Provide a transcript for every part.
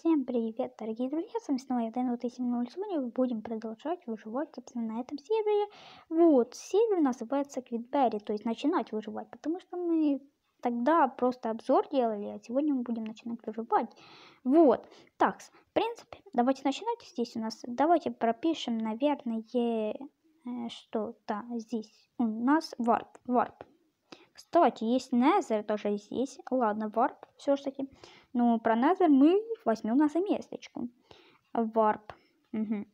Всем привет, дорогие друзья, с вами снова я, Дэн, вот и сегодня будем продолжать выживать, собственно, на этом сервере. Вот, сервер называется Квитберри, то есть начинать выживать, потому что мы тогда просто обзор делали, а сегодня мы будем начинать выживать. Вот, так, в принципе, давайте начинать здесь у нас, давайте пропишем, наверное, э, что-то здесь у нас варп, варп. Кстати, есть Незер тоже здесь, ладно, варп все же -таки. Ну, про Nether мы возьмем на заметочку. Варп. Угу.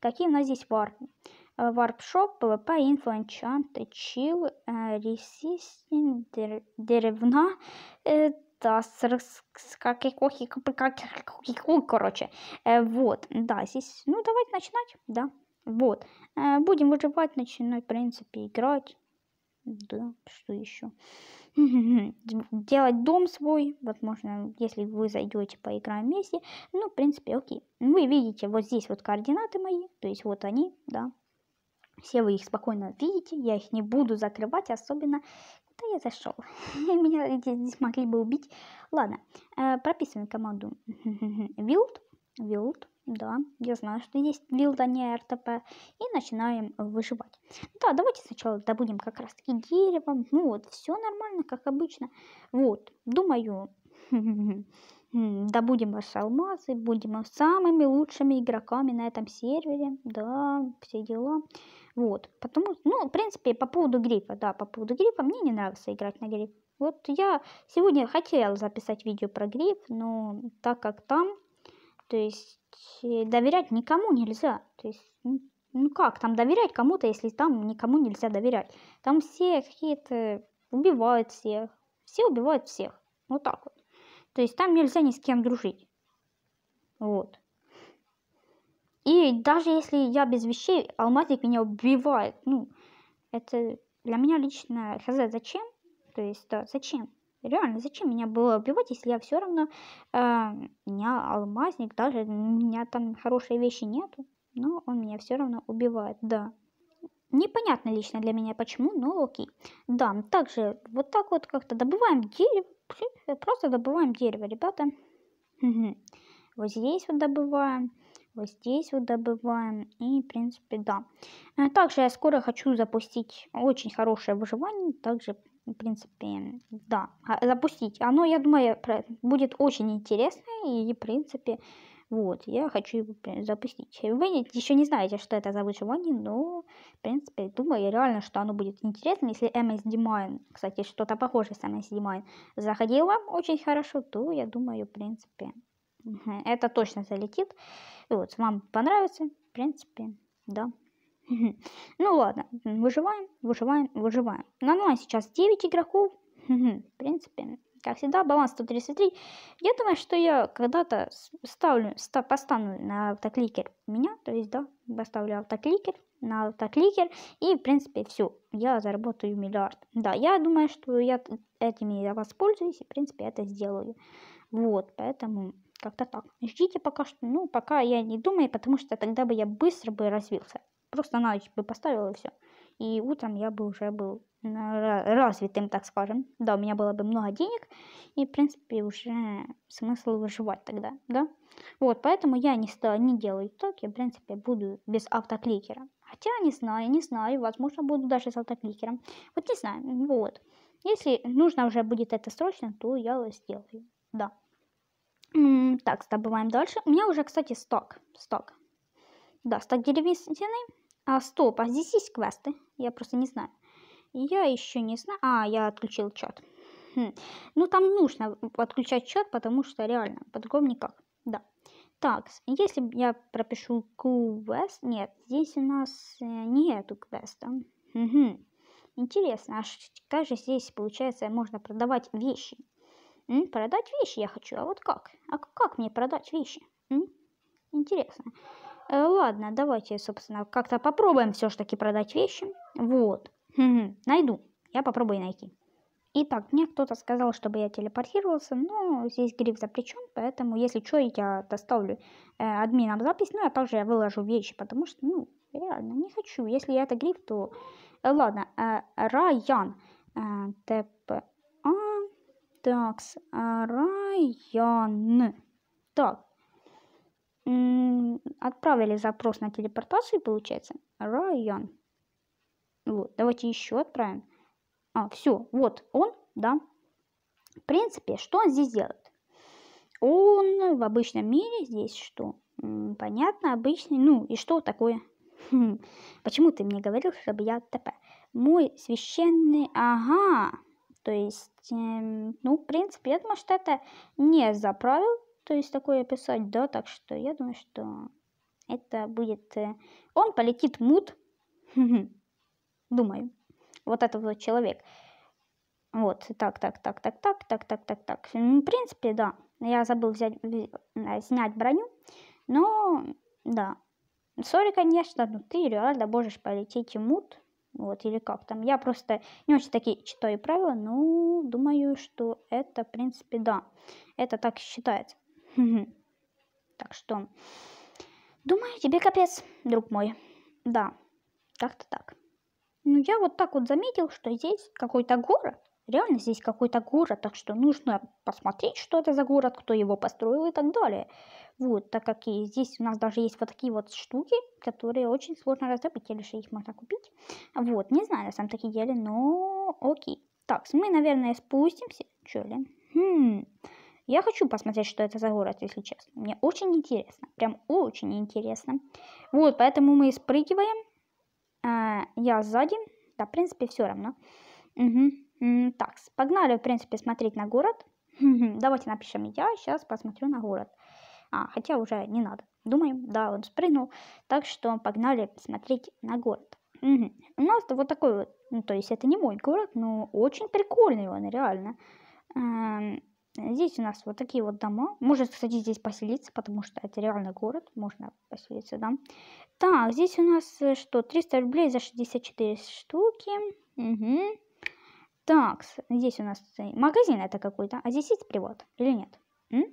Какие у нас здесь варпы? Э, варпшоп, ПВП, инфо, энчанты, чил, э, ресистин, деревна, да, как и кохи, как короче. Э, вот, да, здесь, ну, давайте начинать, да, вот. Будем выживать, начинать, в принципе, играть. Да, что еще? Делать дом свой. Вот можно, если вы зайдете по играм вместе. Ну, в принципе, окей. Вы видите, вот здесь вот координаты мои. То есть вот они, да. Все вы их спокойно видите. Я их не буду закрывать, особенно да я зашел. Меня здесь могли бы убить. Ладно, э, прописываем команду build. Build. Да, я знаю, что есть билд, а не РТП. И начинаем выживать. Да, давайте сначала добудем как раз таки дерево. Ну вот, все нормально, как обычно. Вот, думаю, добудем ваши алмазы, будем самыми лучшими игроками на этом сервере. Да, все дела. Вот, потому ну, в принципе, по поводу грифа, да, по поводу грифа, мне не нравится играть на гриф. Вот я сегодня хотела записать видео про гриф, но так как там то есть э, доверять никому нельзя. То есть, ну, ну как там доверять кому-то, если там никому нельзя доверять? Там все какие-то убивают всех, все убивают всех. Вот так вот. То есть там нельзя ни с кем дружить. Вот. И даже если я без вещей, Алматик меня убивает. Ну, это для меня лично хз, зачем? То есть, да, зачем? Реально, зачем меня было убивать, если я все равно... Э, у алмазник, даже у меня там хорошие вещи нету. Но он меня все равно убивает, да. Непонятно лично для меня почему, но окей. Да, также вот так вот как-то добываем дерево. Просто добываем дерево, ребята. Угу. Вот здесь вот добываем. Вот здесь вот добываем. И, в принципе, да. Также я скоро хочу запустить очень хорошее выживание. Также в принципе, да, а, запустить. Оно, я думаю, будет очень интересно, и, в принципе, вот, я хочу его запустить. Вы еще не знаете, что это за выживание но, в принципе, думаю реально, что оно будет интересно. Если MS Demine, кстати, что-то похожее с MS Demine заходило очень хорошо, то, я думаю, в принципе, это точно залетит. вот, вам понравится, в принципе, да. Ну ладно, выживаем, выживаем, выживаем. На онлайн сейчас 9 игроков. В принципе, как всегда, баланс 133. Я думаю, что я когда-то ставлю, ста, поставлю на автокликер меня, то есть, да, поставлю автокликер на автокликер, и, в принципе, все, я заработаю миллиард. Да, я думаю, что я этими я воспользуюсь, и, в принципе, это сделаю. Вот, поэтому как-то так. Ждите пока что, ну, пока я не думаю, потому что тогда бы я быстро бы развился. Просто на ночь бы поставила и все. И утром я бы уже был развитым, так скажем. Да, у меня было бы много денег, и, в принципе, уже смысл выживать тогда, да? Вот, поэтому я не, стал не делаю так, я, в принципе, буду без автокликера. Хотя, не знаю, не знаю, возможно, буду даже с автокликером. Вот не знаю, вот. Если нужно уже будет это срочно, то я сделаю, да. Так, добываем дальше. У меня уже, кстати, сток, сток. Да, сток деревесины а, стоп, а здесь есть квесты? Я просто не знаю. Я еще не знаю. А, я отключил чат. Хм. Ну, там нужно отключать чат, потому что реально, по-другому никак. Да. Так, если я пропишу квест... Нет, здесь у нас э, нету квеста. Угу. Интересно, а как же здесь, получается, можно продавать вещи? М? Продать вещи я хочу, а вот как? А как мне продать вещи? М? Интересно. Э, ладно, давайте, собственно, как-то попробуем все ж таки продать вещи. Вот. Хм, найду. Я попробую найти. Итак, мне кто-то сказал, чтобы я телепортировался, но здесь гриф запрещен, поэтому, если что, я доставлю э, админам запись, ну, а также я выложу вещи, потому что, ну, реально, не хочу. Если я это гриф, то... Э, ладно, э, Райан. Э, ТПА. Такс, э, Райан. Так, отправили запрос на телепортацию, получается. Район. Вот, давайте еще отправим. А, все, вот он, да. В принципе, что он здесь делает? Он ну, в обычном мире здесь что? Понятно, обычный. Ну, и что такое? Хм, почему ты мне говорил, чтобы я ТП? Мой священный... Ага. То есть, эм, ну, в принципе, я думаю, что это не заправил что есть такое описать да, так что я думаю, что это будет... Э, Он полетит мут, думаю, вот этот вот человек. Вот, так, так, так, так, так, так, так, так, так. В принципе, да, я забыл взять, а, снять броню, но, да. Сори, конечно, но ты реально можешь полететь мут, вот, или как там. Я просто не очень такие читаю правила, но думаю, что это, в принципе, да. Это так считается. Так что, думаю, тебе капец, друг мой. Да, как-то так. Ну, я вот так вот заметил, что здесь какой-то город. Реально здесь какой-то город, так что нужно посмотреть, что это за город, кто его построил и так далее. Вот, так как и здесь у нас даже есть вот такие вот штуки, которые очень сложно раздобыть, или же их можно купить. Вот, не знаю на самом-таки деле, но окей. Так, мы, наверное, спустимся. Чё ли? Хм... Я хочу посмотреть, что это за город, если честно. Мне очень интересно. Прям очень интересно. Вот, поэтому мы спрыгиваем. А, я сзади. Да, в принципе, все равно. Угу. Так, погнали, в принципе, смотреть на город. Давайте напишем я, сейчас посмотрю на город. А, хотя уже не надо. Думаем, да, он спрыгнул. Так что погнали смотреть на город. Угу. У нас вот такой вот, ну, то есть это не мой город, но очень прикольный он, реально. Э, здесь у нас вот такие вот дома. Можно, кстати, здесь поселиться, потому что это реальный город. Можно поселиться, да. Так, здесь у нас э, что? 300 рублей за 64 штуки. Угу. Так, здесь у нас э, магазин это какой-то. А здесь есть привод или нет? М?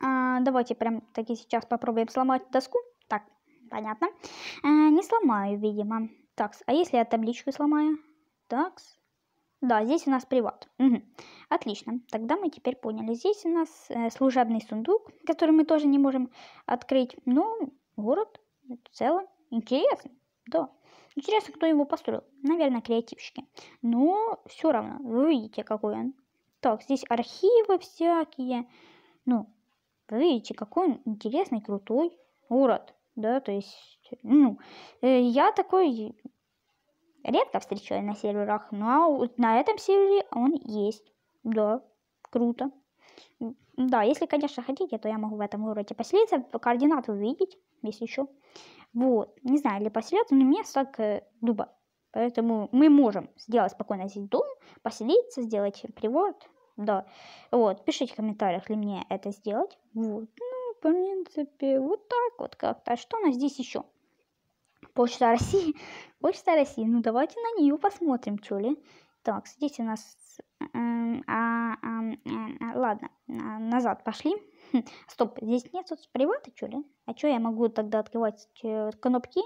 А, давайте прям таки сейчас попробуем сломать доску. Так, понятно. А, не сломаю, видимо. Так, а если я табличку сломаю? Так. Да, здесь у нас приват. Угу. Отлично. Тогда мы теперь поняли. Здесь у нас э, служебный сундук, который мы тоже не можем открыть. Но ну, город в целом интересный. Да. Интересно, кто его построил. Наверное, креативщики. Но все равно, вы видите, какой он. Так, здесь архивы всякие. Ну, вы видите, какой он интересный, крутой город. Да, то есть, ну, э, я такой редко встречаю на серверах, но на этом сервере он есть. Да, круто. Да, если, конечно, хотите, то я могу в этом городе поселиться, координаты увидеть, если еще. Вот, не знаю, ли поселиться, но мне так э, дуба. Поэтому мы можем сделать спокойно здесь дом, поселиться, сделать привод, да. Вот, пишите в комментариях, ли мне это сделать. Вот, ну, в принципе, вот так вот как-то. А что у нас здесь еще? Почта России. Почта России. Ну, давайте на нее посмотрим, что ли. Так, здесь у нас... А, а, а, а, ладно, а, назад пошли. Хм, стоп, здесь нет соцпривата, что ли? А что, я могу тогда открывать э, кнопки?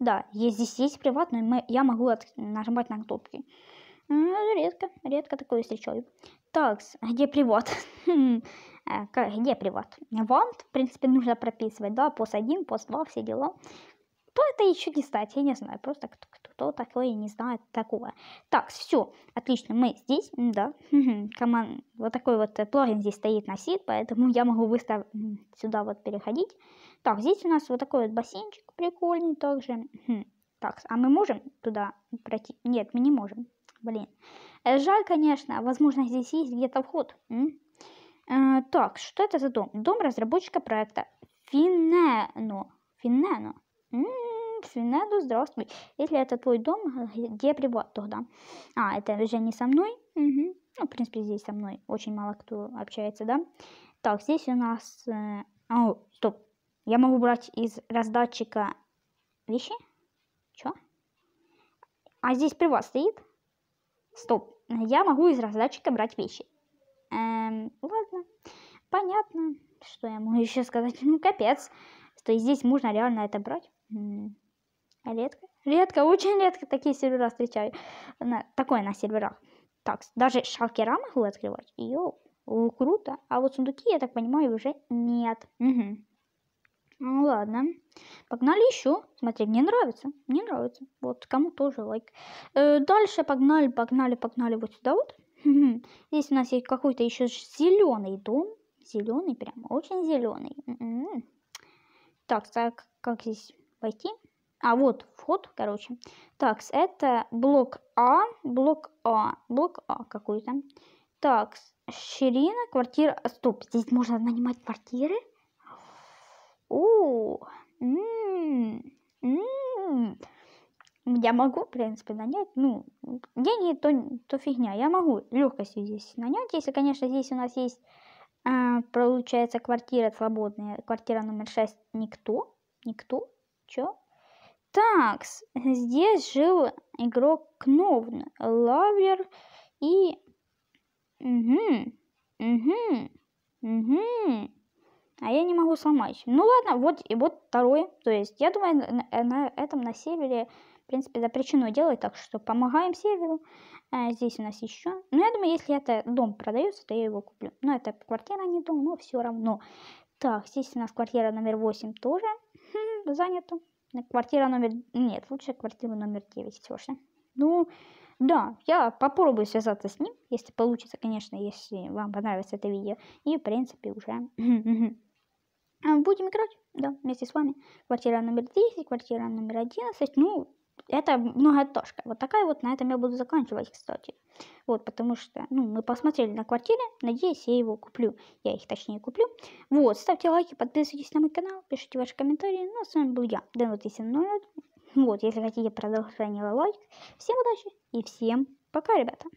Да, есть, здесь есть приват, но я могу нажимать на кнопки. Ну, редко, редко такое встречаю. Так, где приват? Хм, а, где приват? Вант, в принципе, нужно прописывать, да, пост 1, пост 2, все дела. Кто это еще не знает, я не знаю, просто кто такой не знает такого. Так, все, отлично, мы здесь, да, команд, вот такой вот э, плагин здесь стоит на сид, поэтому я могу быстро сюда вот переходить. Так, здесь у нас вот такой вот бассейнчик прикольный также. Хм. Так, а мы можем туда пройти? Нет, мы не можем, блин. Э, жаль, конечно, возможно, здесь есть где-то вход. Э, так, что это за дом? Дом разработчика проекта Финено. Финену. М -м, Финеду, здравствуй. Если это твой дом, э, где прибор тогда? А, это уже не со мной? Угу. Ну, в принципе, здесь со мной очень мало кто общается, да? Так, здесь у нас... Э, о, стоп. Я могу брать из раздатчика вещи? Чё? А здесь приват стоит? Стоп. Я могу из раздатчика брать вещи. Эм, ладно. Понятно. Что я могу еще сказать? Ну, капец. То есть здесь можно реально это брать? Редко. Редко, очень редко такие сервера встречаю. На, такое на серверах. Так, даже шалкера могу открывать. Йоу, круто. А вот сундуки, я так понимаю, уже нет. Угу. Ну ладно. Погнали еще. Смотри, мне нравится. Мне нравится. Вот кому тоже лайк. Э, дальше погнали, погнали, погнали вот сюда вот. Здесь у нас есть какой-то еще зеленый дом. Зеленый прям, очень зеленый. М-м. Так, так, как здесь войти? А вот вход, короче. Так, это блок А, блок А, блок А какой-то. Так, ширина, квартира... Стоп, здесь можно нанимать квартиры? О, м -м я могу, в принципе, нанять. Ну, деньги то, то фигня. Я могу легкостью здесь нанять, если, конечно, здесь у нас есть, э, получается, квартира свободная. Квартира номер 6 никто. Никто. Чё? Так, здесь жил игрок Кновн, Лавер и... Угу, угу, угу. А я не могу сломать. Ну ладно, вот и вот второй. То есть, я думаю, на, на э, этом на севере, в принципе, запрещено делать, так что помогаем северу. А, здесь у нас еще. Ну, я думаю, если это дом продается, то я его куплю. Но ну, это квартира, не дом, но все равно. Так, здесь у нас квартира номер 8 тоже хм, занята. Квартира номер... Нет, лучше квартира номер 9, Леша. Ну, да, я попробую связаться с ним, если получится, конечно, если вам понравится это видео. И, в принципе, уже будем играть, да, вместе с вами. Квартира номер 10, квартира номер 11, ну, это многотошка. Вот такая вот, на этом я буду заканчивать, кстати. Вот, потому что, ну, мы посмотрели на квартиры, надеюсь, я его куплю. Я их, точнее, куплю. Вот, ставьте лайки, подписывайтесь на мой канал, пишите ваши комментарии. Ну, а с вами был я, Дэн Вот, если хотите продолжение лайк. Всем удачи и всем пока, ребята.